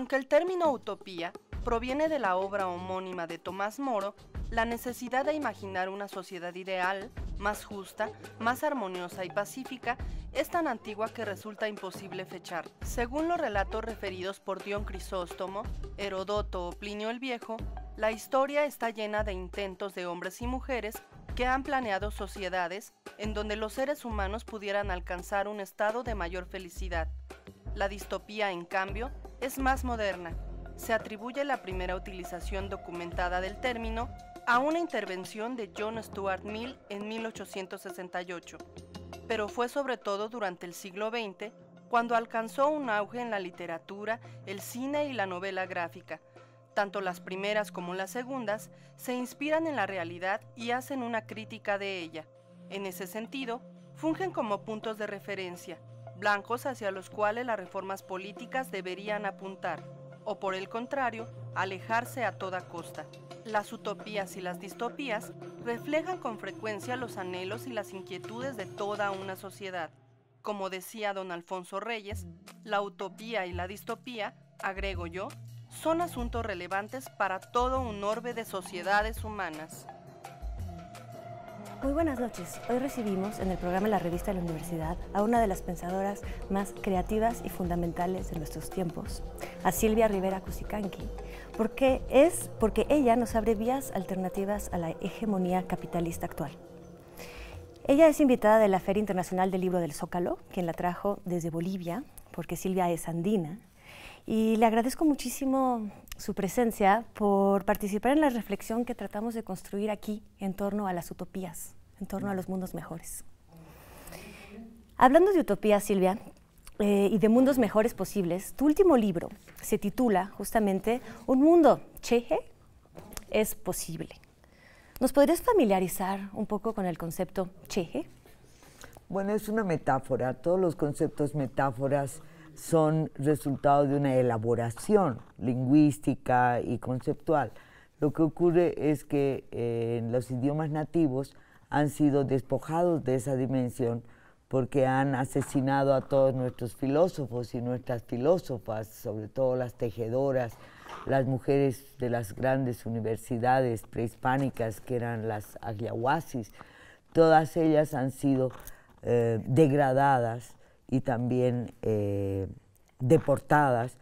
Aunque el término utopía proviene de la obra homónima de Tomás Moro, la necesidad de imaginar una sociedad ideal, más justa, más armoniosa y pacífica, es tan antigua que resulta imposible fechar. Según los relatos referidos por Dion Crisóstomo, Herodoto o Plinio el Viejo, la historia está llena de intentos de hombres y mujeres que han planeado sociedades en donde los seres humanos pudieran alcanzar un estado de mayor felicidad. La distopía, en cambio, es más moderna. Se atribuye la primera utilización documentada del término a una intervención de John Stuart Mill en 1868, pero fue sobre todo durante el siglo XX cuando alcanzó un auge en la literatura, el cine y la novela gráfica. Tanto las primeras como las segundas se inspiran en la realidad y hacen una crítica de ella. En ese sentido, fungen como puntos de referencia, blancos hacia los cuales las reformas políticas deberían apuntar, o por el contrario, alejarse a toda costa. Las utopías y las distopías reflejan con frecuencia los anhelos y las inquietudes de toda una sociedad. Como decía don Alfonso Reyes, la utopía y la distopía, agrego yo, son asuntos relevantes para todo un orbe de sociedades humanas. Muy buenas noches. Hoy recibimos en el programa La Revista de la Universidad a una de las pensadoras más creativas y fundamentales de nuestros tiempos, a Silvia Rivera Cusicanqui, porque es porque ella nos abre vías alternativas a la hegemonía capitalista actual. Ella es invitada de la Feria Internacional del Libro del Zócalo, quien la trajo desde Bolivia, porque Silvia es andina, y le agradezco muchísimo su presencia, por participar en la reflexión que tratamos de construir aquí en torno a las utopías, en torno a los mundos mejores. Hablando de utopías, Silvia, eh, y de mundos mejores posibles, tu último libro se titula justamente Un mundo cheje es posible. ¿Nos podrías familiarizar un poco con el concepto cheje? Bueno, es una metáfora, todos los conceptos metáforas son resultado de una elaboración lingüística y conceptual. Lo que ocurre es que eh, los idiomas nativos han sido despojados de esa dimensión porque han asesinado a todos nuestros filósofos y nuestras filósofas, sobre todo las tejedoras, las mujeres de las grandes universidades prehispánicas que eran las agliahuasis, todas ellas han sido eh, degradadas y también eh, deportadas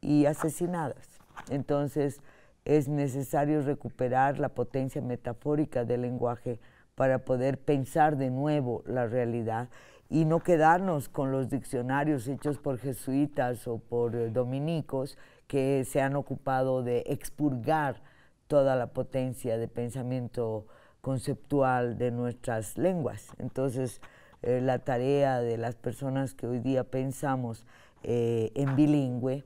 y asesinadas. Entonces es necesario recuperar la potencia metafórica del lenguaje para poder pensar de nuevo la realidad y no quedarnos con los diccionarios hechos por jesuitas o por eh, dominicos que se han ocupado de expurgar toda la potencia de pensamiento conceptual de nuestras lenguas. Entonces, eh, la tarea de las personas que hoy día pensamos eh, en bilingüe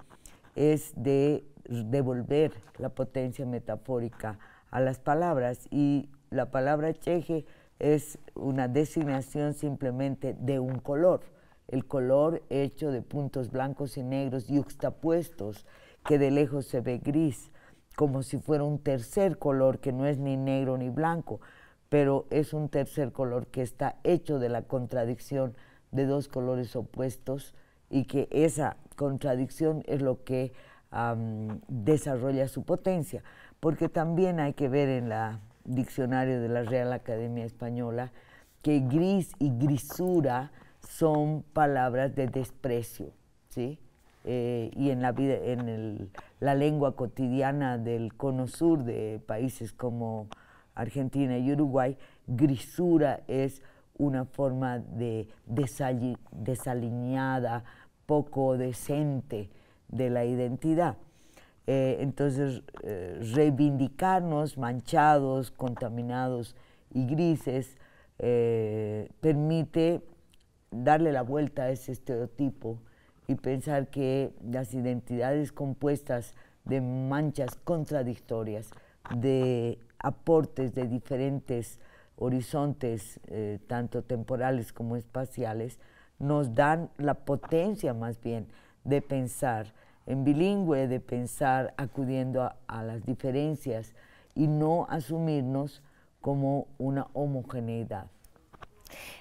es de devolver la potencia metafórica a las palabras y la palabra cheje es una designación simplemente de un color, el color hecho de puntos blancos y negros yuxtapuestos que de lejos se ve gris, como si fuera un tercer color que no es ni negro ni blanco, pero es un tercer color que está hecho de la contradicción de dos colores opuestos y que esa contradicción es lo que desarrolla su potencia. Porque también hay que ver en el diccionario de la Real Academia Española que gris y grisura son palabras de desprecio, ¿sí? Eh, y en la en la lengua cotidiana del cono sur de países como Argentina y Uruguay, grisura es una forma de desalineada, poco decente de la identidad. Eh, entonces, eh, reivindicarnos manchados, contaminados y grises eh, permite darle la vuelta a ese estereotipo y pensar que las identidades compuestas de manchas contradictorias, de aportes de diferentes horizontes, eh, tanto temporales como espaciales, nos dan la potencia más bien de pensar en bilingüe, de pensar acudiendo a las diferencias y no asumirnos como una homogeneidad.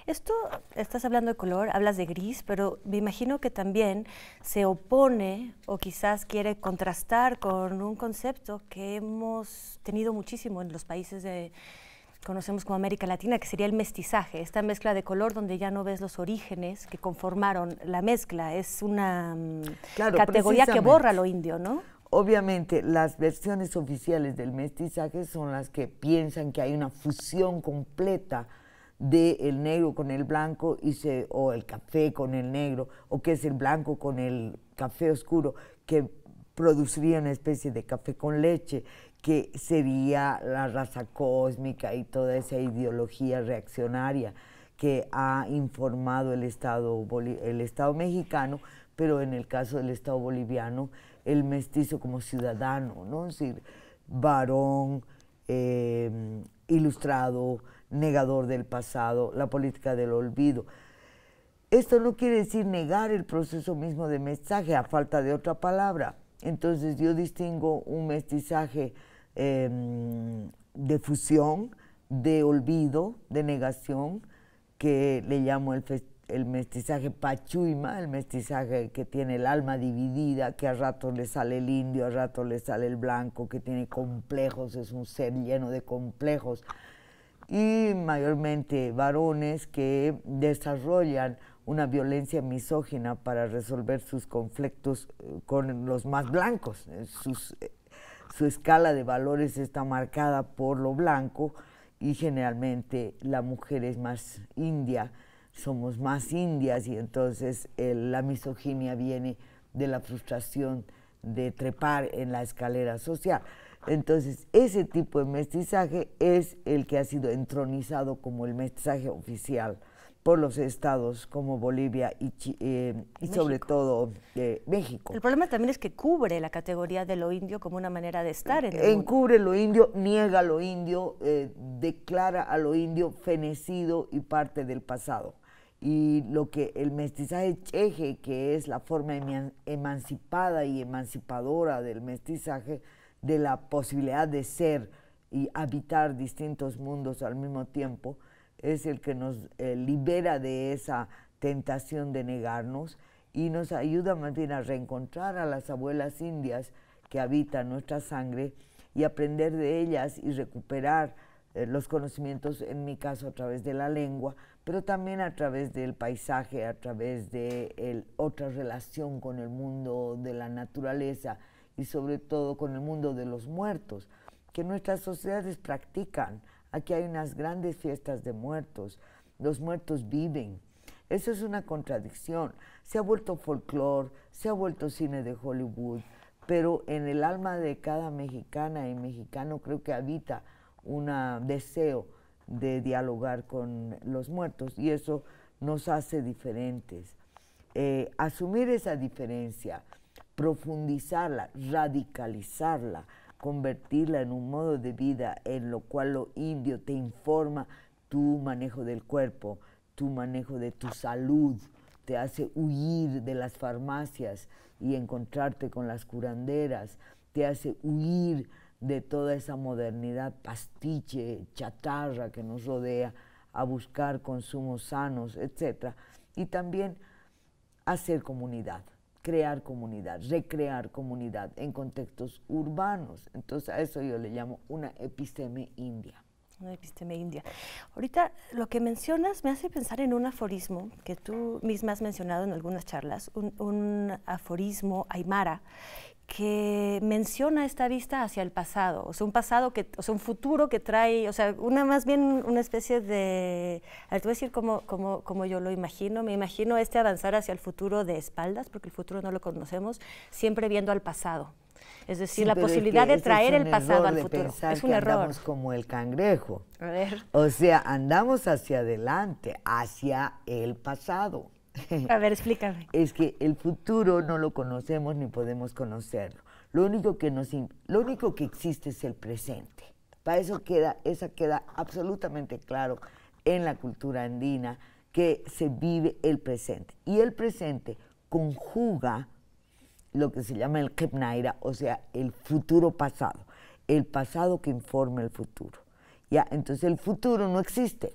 Esto, estás hablando de color, hablas de gris, pero me imagino que también se opone o quizás quiere contrastar con un concepto que hemos tenido muchísimo en los países de, conocemos como América Latina, que sería el mestizaje, esta mezcla de color donde ya no ves los orígenes que conformaron la mezcla. Es una mm, categoría que borra lo indio, ¿no? Obviamente, las versiones oficiales del mestizaje son las que piensan que hay una fusión completa de el negro con el blanco y se, o el café con el negro, o que es el blanco con el café oscuro, que produciría una especie de café con leche, que sería la raza cósmica y toda esa ideología reaccionaria que ha informado el Estado, el Estado mexicano, pero en el caso del Estado boliviano, el mestizo como ciudadano, ¿no? decir, varón, eh, ilustrado, negador del pasado, la política del olvido. Esto no quiere decir negar el proceso mismo de mestizaje, a falta de otra palabra. Entonces yo distingo un mestizaje em, de fusión, de olvido, de negación, que le llamo el, el mestizaje pachuima, el mestizaje que tiene el alma dividida, que a ratos le sale el indio, a ratos le sale el blanco, que tiene complejos, es un ser lleno de complejos y mayormente varones que desarrollan una violencia misógina para resolver sus conflictos eh, con los más blancos. Eh, eh, su escala de valores está marcada por lo blanco y generalmente la mujer es más india, somos más indias y entonces la misoginia viene de la frustración de trepar en la escalera social. Entonces, ese tipo de mestizaje es el que ha sido entronizado como el mestizaje oficial por los estados como Bolivia y, eh, sobre todo eh, México. El problema también es que cubre la categoría de lo indio como una manera de estar en el Encubre lo indio, niega lo indio, eh, declara a lo indio fenecido y parte del pasado. Y lo que el mestizaje cheje, que es la forma emancipada y emancipadora del mestizaje, de la posibilidad de ser y habitar distintos mundos al mismo tiempo, es el que nos eh, libera de esa tentación de negarnos y nos ayuda más bien a reencontrar a las abuelas indias que habitan nuestra sangre y aprender de ellas y recuperar eh, los conocimientos, en mi caso a través de la lengua, pero también a través del paisaje, a través de otra relación con el mundo de la naturaleza y sobre todo con el mundo de los muertos, que nuestras sociedades practican. Aquí hay unas grandes fiestas de muertos, los muertos viven. Eso es una contradicción. Se ha vuelto folclore, se ha vuelto cine de Hollywood, pero en el alma de cada mexicana y mexicano creo que habita un deseo de dialogar con los muertos y eso nos hace diferentes. Eh, asumir esa diferencia, profundizarla, radicalizarla, convertirla en un modo de vida en lo cual lo indio te informa tu manejo del cuerpo, tu manejo de tu salud, te hace huir de las farmacias y encontrarte con las curanderas, te hace huir de toda esa modernidad pastiche, chatarra que nos rodea, a buscar consumos sanos, etc. Y también hacer comunidad crear comunidad, recrear comunidad en contextos urbanos. Entonces a eso yo le llamo una episteme india. Una episteme india. Ahorita lo que mencionas me hace pensar en un aforismo que tú misma has mencionado en algunas charlas, un, un aforismo aymara, que menciona esta vista hacia el pasado, o sea, un pasado que, o sea, un futuro que trae, o sea, una más bien una especie de, al decir como, yo lo imagino, me imagino este avanzar hacia el futuro de espaldas, porque el futuro no lo conocemos, siempre viendo al pasado. Es decir, la posibilidad de traer el pasado al futuro. es un Andamos como el cangrejo. O sea, andamos hacia adelante, hacia el pasado. A ver, explícame. es que el futuro no lo conocemos ni podemos conocerlo. Lo único que nos lo único que existe es el presente. Para eso queda, esa queda absolutamente claro en la cultura andina que se vive el presente. Y el presente conjuga lo que se llama el Kepnaira, o sea, el futuro pasado, el pasado que informa el futuro. Ya, entonces el futuro no existe.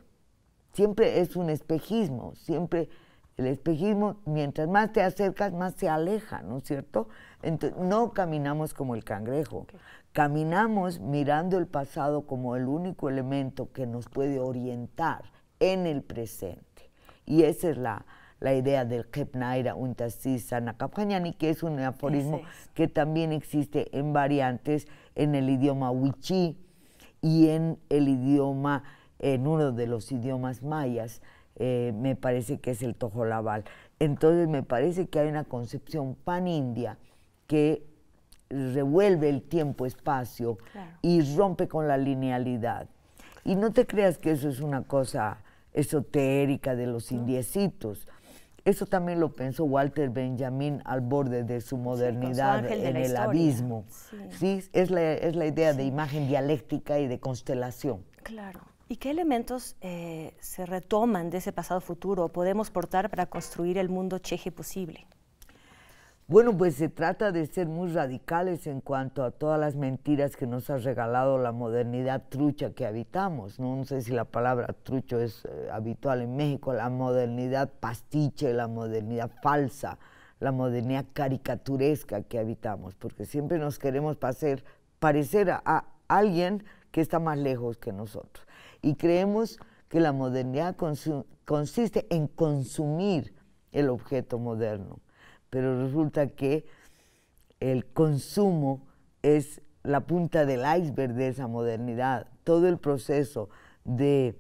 Siempre es un espejismo, siempre el espejismo, mientras más te acercas, más se aleja, ¿no es cierto? Entonces, no caminamos como el cangrejo. Caminamos mirando el pasado como el único elemento que nos puede orientar en el presente. Y esa es la, idea del Kepnaira Untasisa Nakapanyani, que es un aforismo que también existe en variantes en el idioma wichí y en el idioma, en uno de los idiomas mayas. Eh, me parece que es el Laval. Entonces me parece que hay una concepción pan-india que revuelve el tiempo-espacio y rompe con la linealidad. Y no te creas que eso es una cosa esotérica de los indiecitos. Eso también lo pensó Walter Benjamin al borde de su modernidad en el abismo. Sí. Es, la, idea de imagen dialéctica y de constelación. Claro. ¿Y qué elementos eh, se retoman de ese pasado futuro o podemos portar para construir el mundo cheje posible? Bueno, pues se trata de ser muy radicales en cuanto a todas las mentiras que nos ha regalado la modernidad trucha que habitamos. No, sé si la palabra trucho es eh, habitual en México, la modernidad pastiche, la modernidad falsa, la modernidad caricaturesca que habitamos, porque siempre nos queremos parecer, a alguien que está más lejos que nosotros y creemos que la modernidad consiste en consumir el objeto moderno, pero resulta que el consumo es la punta del iceberg de esa modernidad. Todo el proceso de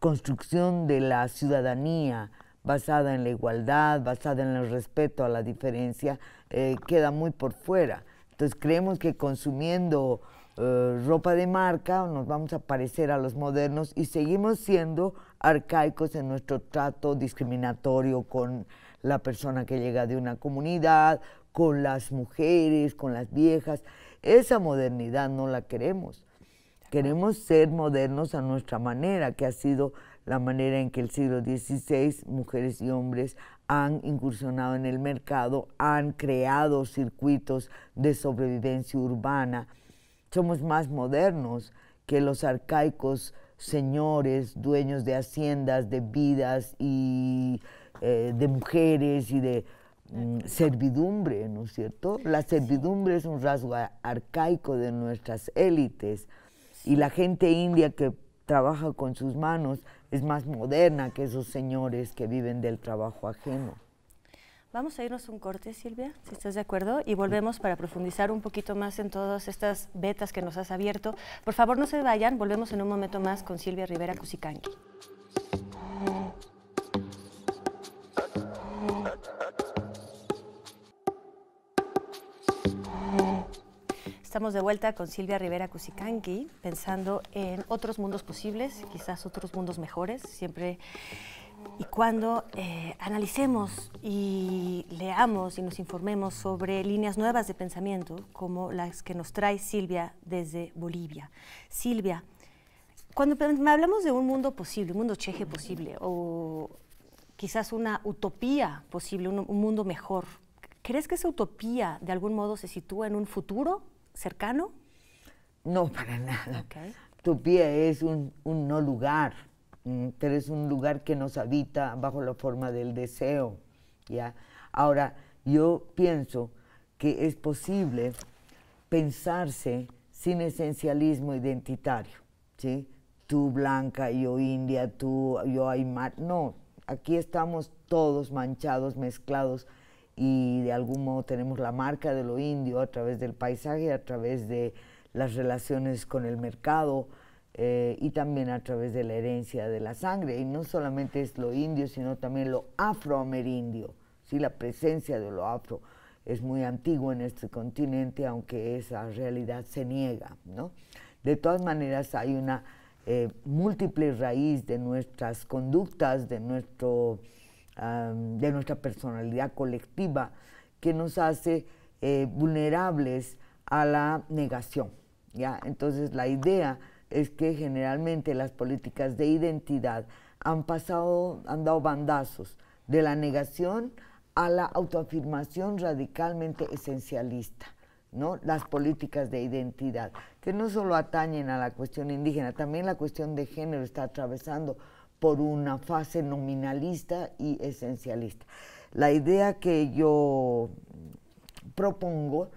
construcción de la ciudadanía basada en la igualdad, basada en el respeto a la diferencia, eh, queda muy por fuera. Entonces creemos que consumiendo eh, ropa de marca, nos vamos a parecer a los modernos y seguimos siendo arcaicos en nuestro trato discriminatorio con la persona que llega de una comunidad, con las mujeres, con las viejas. Esa modernidad no la queremos. Queremos ser modernos a nuestra manera, que ha sido la manera en que el siglo XVI mujeres y hombres han incursionado en el mercado, han creado circuitos de sobrevivencia urbana somos más modernos que los arcaicos señores, dueños de haciendas, de vidas y eh, de mujeres y de mm, servidumbre, ¿no es cierto? La servidumbre es un rasgo arcaico de nuestras élites y la gente india que trabaja con sus manos es más moderna que esos señores que viven del trabajo ajeno. Vamos a irnos un corte, Silvia, si estás de acuerdo, y volvemos para profundizar un poquito más en todas estas vetas que nos has abierto. Por favor, no se vayan, volvemos en un momento más con Silvia Rivera Cusicanqui. Estamos de vuelta con Silvia Rivera Cusicanqui, pensando en otros mundos posibles, quizás otros mundos mejores, siempre y cuando eh, analicemos y leamos y nos informemos sobre líneas nuevas de pensamiento, como las que nos trae Silvia desde Bolivia. Silvia, cuando hablamos de un mundo posible, un mundo cheje posible, o quizás una utopía posible, un, mundo mejor, ¿crees que esa utopía de algún modo se sitúa en un futuro cercano? No, para nada. Utopía es un, un no lugar pero mm, es un lugar que nos habita bajo la forma del deseo. ¿ya? Ahora, yo pienso que es posible pensarse sin esencialismo identitario. ¿sí? Tú blanca, yo india, tú, yo aymar. No, aquí estamos todos manchados, mezclados y de algún modo tenemos la marca de lo indio a través del paisaje, a través de las relaciones con el mercado, eh, y también a través de la herencia de la sangre. Y no solamente es lo indio, sino también lo afroamerindio. ¿sí? La presencia de lo afro es muy antigua en este continente, aunque esa realidad se niega. ¿no? De todas maneras, hay una eh, múltiple raíz de nuestras conductas, de, nuestro, de nuestra personalidad colectiva, que nos hace eh, vulnerables a la negación. ¿ya? Entonces, la idea es que generalmente las políticas de identidad han pasado, han dado bandazos de la negación a la autoafirmación radicalmente esencialista, ¿no? Las políticas de identidad, que no solo atañen a la cuestión indígena, también la cuestión de género está atravesando por una fase nominalista y esencialista. La idea que yo propongo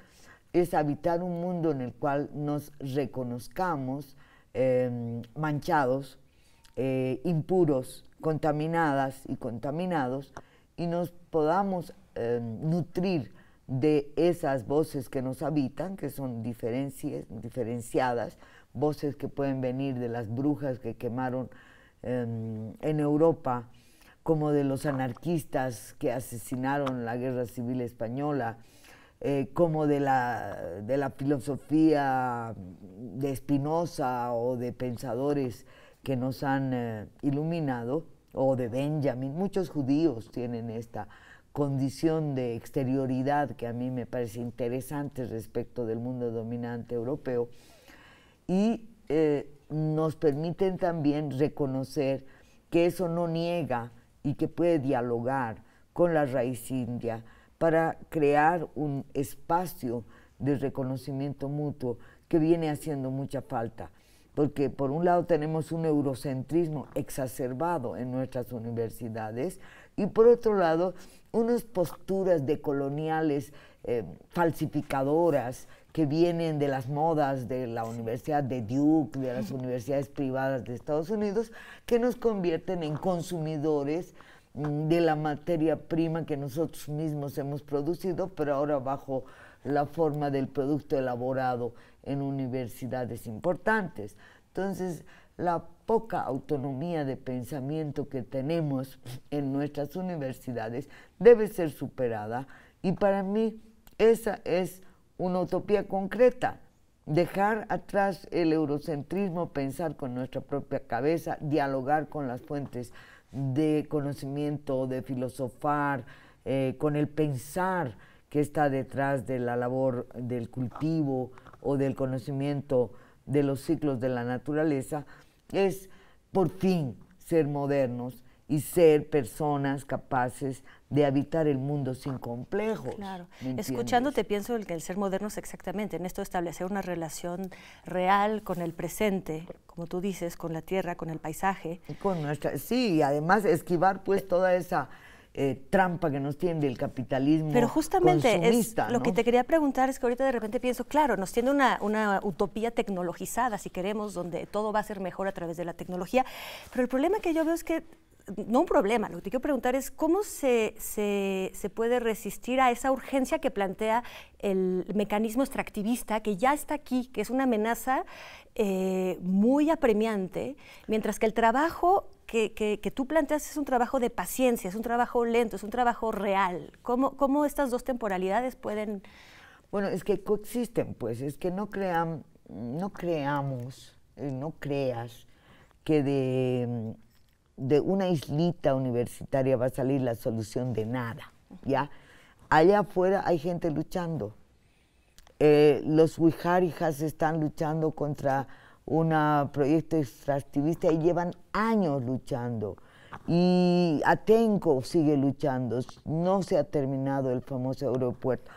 es habitar un mundo en el cual nos reconozcamos, Em, manchados, eh, impuros, contaminadas y contaminados, y nos podamos em, nutrir de esas voces que nos habitan, que son diferenciadas, voces que pueden venir de las brujas que quemaron em, en Europa, como de los anarquistas que asesinaron la guerra civil española, eh, como de la, filosofía de Spinoza o de pensadores que nos han eh, iluminado, o de Benjamin, muchos judíos tienen esta condición de exterioridad que a mí me parece interesante respecto del mundo dominante europeo, y eh, nos permiten también reconocer que eso no niega y que puede dialogar con la raíz india, para crear un espacio de reconocimiento mutuo que viene haciendo mucha falta. Porque por un lado tenemos un eurocentrismo exacerbado en nuestras universidades y por otro lado unas posturas de coloniales eh, falsificadoras que vienen de las modas de la Universidad de Duke, de las universidades privadas de Estados Unidos, que nos convierten en consumidores de la materia prima que nosotros mismos hemos producido, pero ahora bajo la forma del producto elaborado en universidades importantes. Entonces, la poca autonomía de pensamiento que tenemos en nuestras universidades debe ser superada y para mí esa es una utopía concreta. Dejar atrás el eurocentrismo, pensar con nuestra propia cabeza, dialogar con las fuentes de conocimiento, de filosofar, eh, con el pensar que está detrás de la labor del cultivo o del conocimiento de los ciclos de la naturaleza, es por fin ser modernos y ser personas capaces de habitar el mundo sin complejos. Claro. Escuchándote pienso que el ser moderno es exactamente en esto establecer una relación real con el presente, como tú dices, con la tierra, con el paisaje. con nuestra, sí, y además esquivar pues toda esa eh, trampa que nos tiende el capitalismo. Pero justamente lo que te quería preguntar es que ahorita de repente pienso, claro, nos tiende una, una, utopía tecnologizada, si queremos, donde todo va a ser mejor a través de la tecnología, pero el problema que yo veo es que no un problema, lo que te quiero preguntar es cómo se, puede resistir a esa urgencia que plantea el mecanismo extractivista, que ya está aquí, que es una amenaza eh, muy apremiante, mientras que el trabajo que, tú planteas es un trabajo de paciencia, es un trabajo lento, es un trabajo real. ¿Cómo, estas dos temporalidades pueden...? Bueno, es que coexisten, pues, es que no, crean, no creamos, eh, no creas que de de una islita universitaria va a salir la solución de nada, ¿ya? Allá afuera hay gente luchando. Eh, los wijarijas están luchando contra un proyecto extractivista y llevan años luchando. Y Atenco sigue luchando, no se ha terminado el famoso aeropuerto.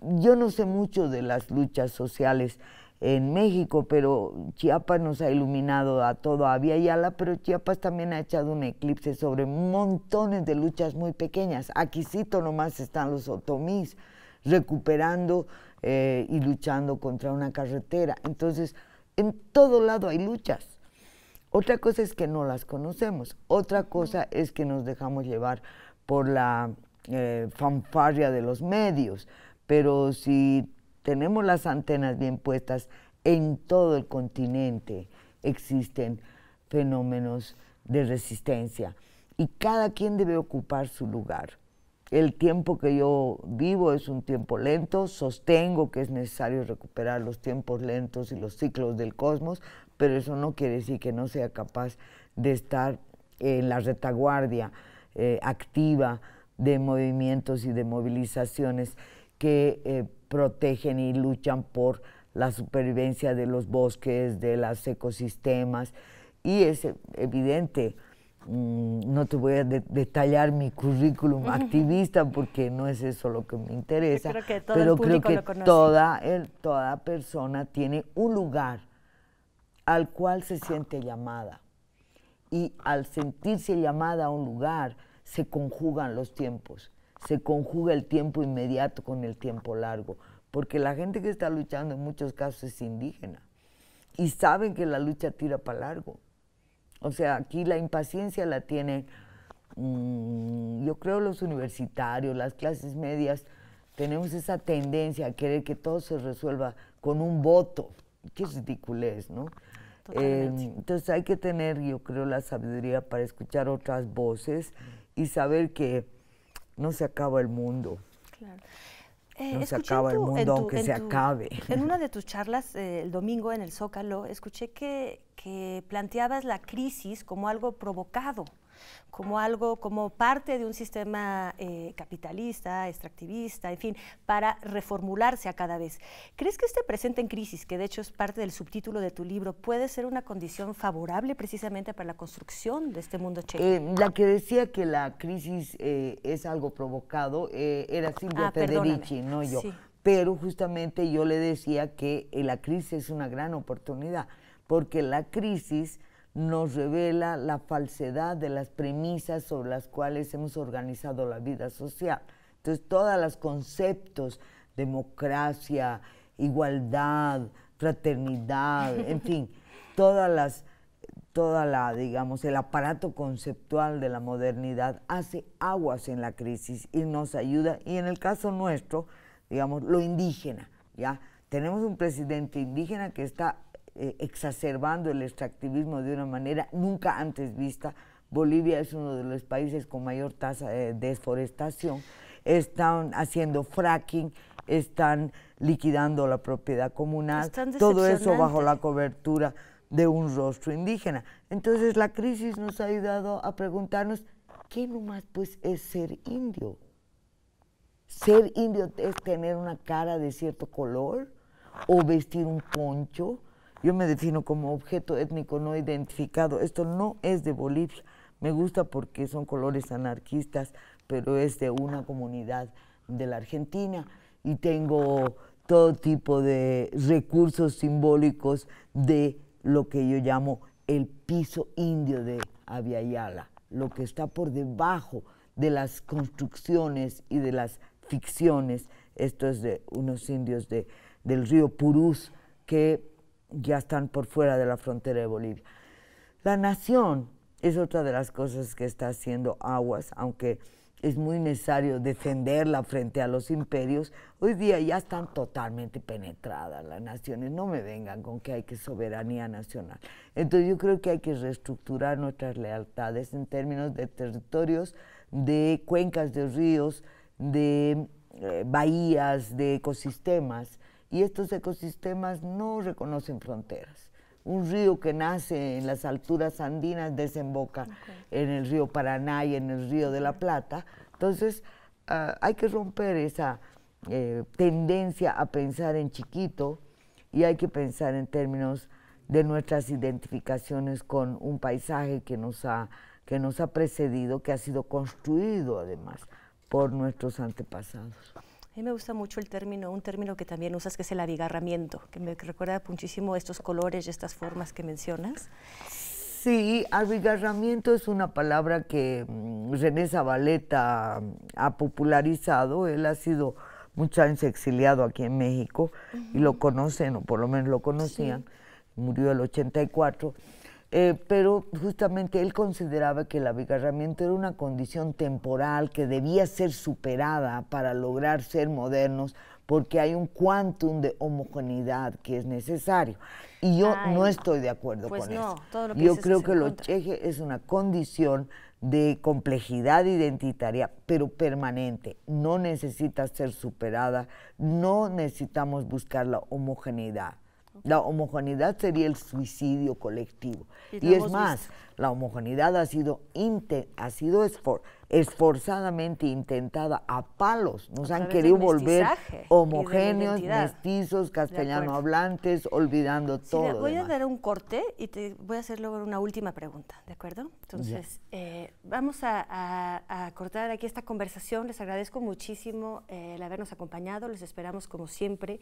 Yo no sé mucho de las luchas sociales, en México, pero Chiapas nos ha iluminado a todo, a Yala, pero Chiapas también ha echado un eclipse sobre montones de luchas muy pequeñas. Aquí sí, nomás están los otomís recuperando eh, y luchando contra una carretera. Entonces, en todo lado hay luchas. Otra cosa es que no las conocemos, otra cosa es que nos dejamos llevar por la eh, fanfarria de los medios, pero si tenemos las antenas bien puestas en todo el continente, existen fenómenos de resistencia y cada quien debe ocupar su lugar. El tiempo que yo vivo es un tiempo lento, sostengo que es necesario recuperar los tiempos lentos y los ciclos del cosmos, pero eso no quiere decir que no sea capaz de estar en la retaguardia eh, activa de movimientos y de movilizaciones que eh, protegen y luchan por la supervivencia de los bosques, de los ecosistemas. Y es e, evidente, mm, no te voy a detallar mi currículum activista porque no es eso lo que me interesa, pero creo que toda, toda persona tiene un lugar al cual se siente llamada. Y al sentirse llamada a un lugar, se conjugan los tiempos se conjuga el tiempo inmediato con el tiempo largo, porque la gente que está luchando en muchos casos es indígena y saben que la lucha tira para largo. O sea, aquí la impaciencia la tienen, mm, yo creo, los universitarios, las clases medias, tenemos esa tendencia a querer que todo se resuelva con un voto. Qué ridiculez, ¿no? Em, entonces hay que tener, yo creo, la sabiduría para escuchar otras voces y saber que no se acaba el mundo. no eh, se acaba el mundo, aunque se acabe. En una de tus charlas eh, el domingo en el Zócalo, escuché que, que planteabas la crisis como algo provocado como algo, como parte de un sistema eh, capitalista, extractivista, en fin, para reformularse a cada vez. ¿Crees que este presente en crisis, que de hecho es parte del subtítulo de tu libro, puede ser una condición favorable precisamente para la construcción de este mundo checo? Eh, la que decía que la crisis eh, es algo provocado era Silvia de ah, Federici, no yo. Pero justamente yo le decía que la crisis es una gran oportunidad, porque la crisis nos revela la falsedad de las premisas sobre las cuales hemos organizado la vida social. Entonces, todos los conceptos, democracia, igualdad, fraternidad, en fin, todas las, toda la, digamos, el aparato conceptual de la modernidad hace aguas en la crisis y nos ayuda. Y en el caso nuestro, digamos, lo indígena, ¿ya? Tenemos un presidente indígena que está eh, exacerbando el extractivismo de una manera nunca antes vista. Bolivia es uno de los países con mayor tasa de desforestación. Están haciendo fracking, están liquidando la propiedad comunal, todo eso bajo la cobertura de un rostro indígena. Entonces la crisis nos ha ayudado a preguntarnos, ¿qué nomás pues es ser indio? ¿Ser indio es tener una cara de cierto color o vestir un poncho yo me defino como objeto étnico no identificado. Esto no es de Bolivia. Me gusta porque son colores anarquistas, pero es de una comunidad de la Argentina y tengo todo tipo de recursos simbólicos de lo que yo llamo el piso indio de Aviala, lo que está por debajo de las construcciones y de las ficciones. Esto es de unos indios de, del río Purús que ya están por fuera de la frontera de Bolivia. La nación es otra de las cosas que está haciendo Aguas, aunque es muy necesario defenderla frente a los imperios. Hoy día ya están totalmente penetradas las naciones, no me vengan con que hay que soberanía nacional. Entonces yo creo que hay que reestructurar nuestras lealtades en términos de territorios, de cuencas de ríos, de eh, bahías, de ecosistemas y estos ecosistemas no reconocen fronteras. Un río que nace en las alturas andinas desemboca en el río Paraná y en el río de la Plata. Entonces, ah, hay que romper esa eh, tendencia a pensar en chiquito y hay que pensar en términos de nuestras identificaciones con un paisaje que nos ha, que nos ha precedido, que ha sido construido además por nuestros antepasados. A mí me gusta mucho el término, un término que también usas, que es el abigarramiento, que me recuerda muchísimo estos colores y estas formas que mencionas. Sí, abigarramiento es una palabra que mm, René Zabaleta ha popularizado. Él ha sido muchos años exiliado aquí en México y lo conocen, o por lo menos lo conocían. Murió el 84 eh, pero justamente él consideraba que el abigarramiento era una condición temporal que debía ser superada para lograr ser modernos porque hay un quantum de homogeneidad que es necesario. Y yo no estoy de acuerdo pues con eso. yo creo que el lo es una condición de complejidad identitaria, pero permanente. No necesita ser superada, no necesitamos buscar la homogeneidad la homogeneidad sería el suicidio colectivo. Y, es más, la homogeneidad ha sido, ha sido esforzadamente intentada a palos. Nos han querido volver homogéneos, mestizos, castellano hablantes, olvidando todo. Voy a dar un corte y te voy a hacer luego una última pregunta, ¿de acuerdo? Entonces, eh, vamos a, cortar aquí esta conversación. Les agradezco muchísimo eh, el habernos acompañado. Los esperamos, como siempre,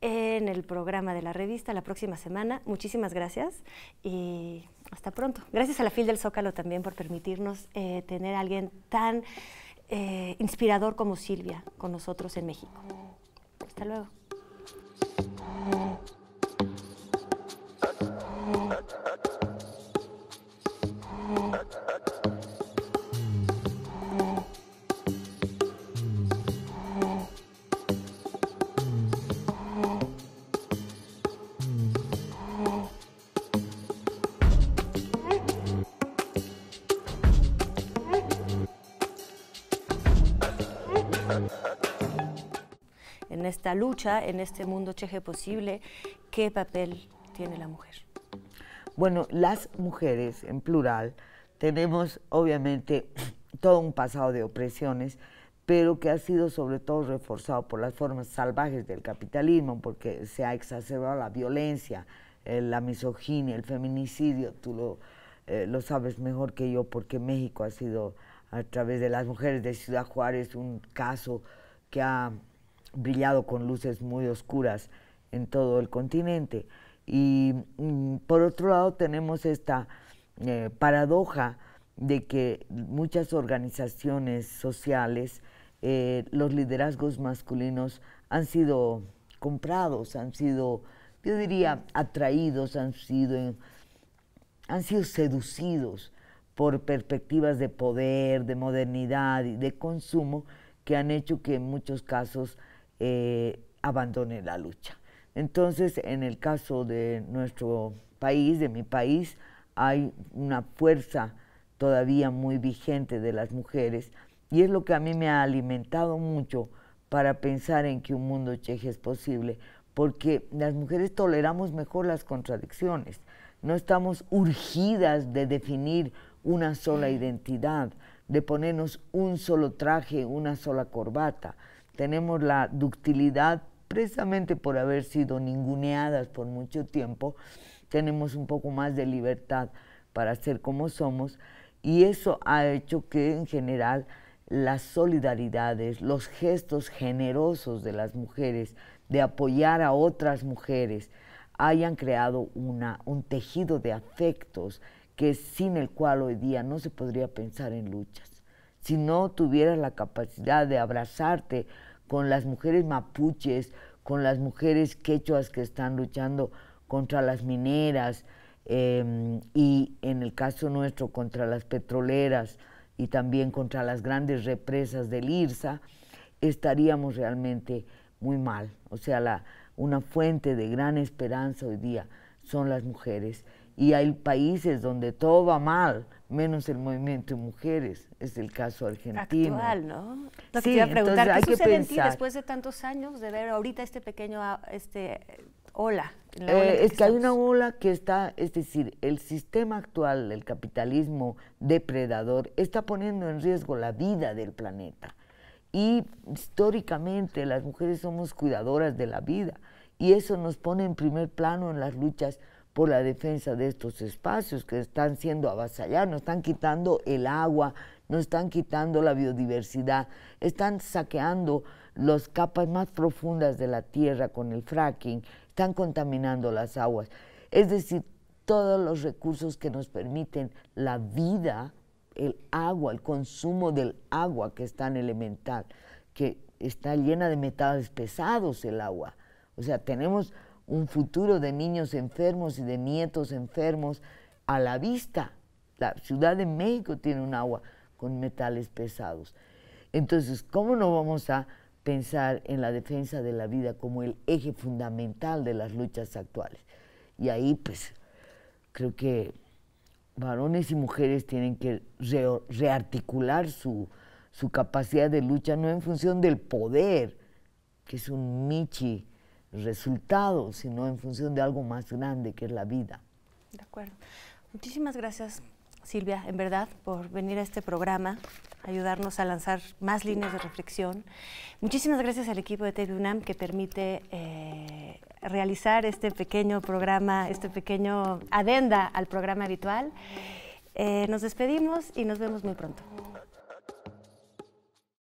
en el programa de la revista la próxima semana. Muchísimas gracias y hasta pronto gracias a la FIL del Zócalo también por permitirnos eh, tener a alguien tan eh, inspirador como Silvia con nosotros en México. Hasta luego. esta lucha, en este mundo cheje posible, ¿qué papel tiene la mujer? Bueno, las mujeres en plural tenemos obviamente todo un pasado de opresiones, pero que ha sido sobre todo reforzado por las formas salvajes del capitalismo, porque se ha exacerbado la violencia, la misoginia, el feminicidio, tú lo, eh, lo sabes mejor que yo, porque México ha sido a través de las mujeres de Ciudad Juárez un caso que ha brillado con luces muy oscuras en todo el continente. Y mm, por otro lado tenemos esta eh, paradoja de que muchas organizaciones sociales, eh, los liderazgos masculinos han sido comprados, han sido, yo diría, atraídos, han sido, han sido seducidos por perspectivas de poder, de modernidad y de consumo que han hecho que en muchos casos eh, abandone la lucha. Entonces, en el caso de nuestro país, de mi país, hay una fuerza todavía muy vigente de las mujeres y es lo que a mí me ha alimentado mucho para pensar en que un mundo cheje es posible, porque las mujeres toleramos mejor las contradicciones, no estamos urgidas de definir una sola identidad, de ponernos un solo traje, una sola corbata tenemos la ductilidad precisamente por haber sido ninguneadas por mucho tiempo, tenemos un poco más de libertad para ser como somos y eso ha hecho que en general las solidaridades, los gestos generosos de las mujeres, de apoyar a otras mujeres, hayan creado una, un tejido de afectos que sin el cual hoy día no se podría pensar en luchas si no tuvieras la capacidad de abrazarte con las mujeres mapuches, con las mujeres quechuas que están luchando contra las mineras em, y en el caso nuestro contra las petroleras y también contra las grandes represas del IRSA, estaríamos realmente muy mal. O sea, una fuente de gran esperanza hoy día son las mujeres y hay países donde todo va mal, menos el movimiento de mujeres, es el caso argentino. Actual, ¿no? sí, ¿qué hay después de tantos años de ver ahorita este pequeño ah, este, ola? Eh, es que, hay una ola que está, es decir, el sistema actual el capitalismo depredador está poniendo en riesgo la vida del planeta. Y históricamente las mujeres somos cuidadoras de la vida y eso nos pone en primer plano en las luchas por la defensa de estos espacios que están siendo avasallados, nos están quitando el agua, nos están quitando la biodiversidad, están saqueando las capas más profundas de la tierra con el fracking, están contaminando las aguas. Es decir, todos los recursos que nos permiten la vida, el agua, el consumo del agua que es tan elemental, que está llena de metales pesados el agua. O sea, tenemos un futuro de niños enfermos y de nietos enfermos a la vista. La Ciudad de México tiene un agua con metales pesados. Entonces, ¿cómo no vamos a pensar en la defensa de la vida como el eje fundamental de las luchas actuales? Y ahí, pues, creo que varones y mujeres tienen que rearticular su, su capacidad de lucha, no en función del poder, que es un michi resultado, sino en función de algo más grande que es la vida. De acuerdo. Muchísimas gracias, Silvia, en verdad, por venir a este programa, ayudarnos a lanzar más líneas de reflexión. Muchísimas gracias al equipo de TV UNAM que permite eh, realizar este pequeño programa, este pequeño adenda al programa habitual. Eh, nos despedimos y nos vemos muy pronto.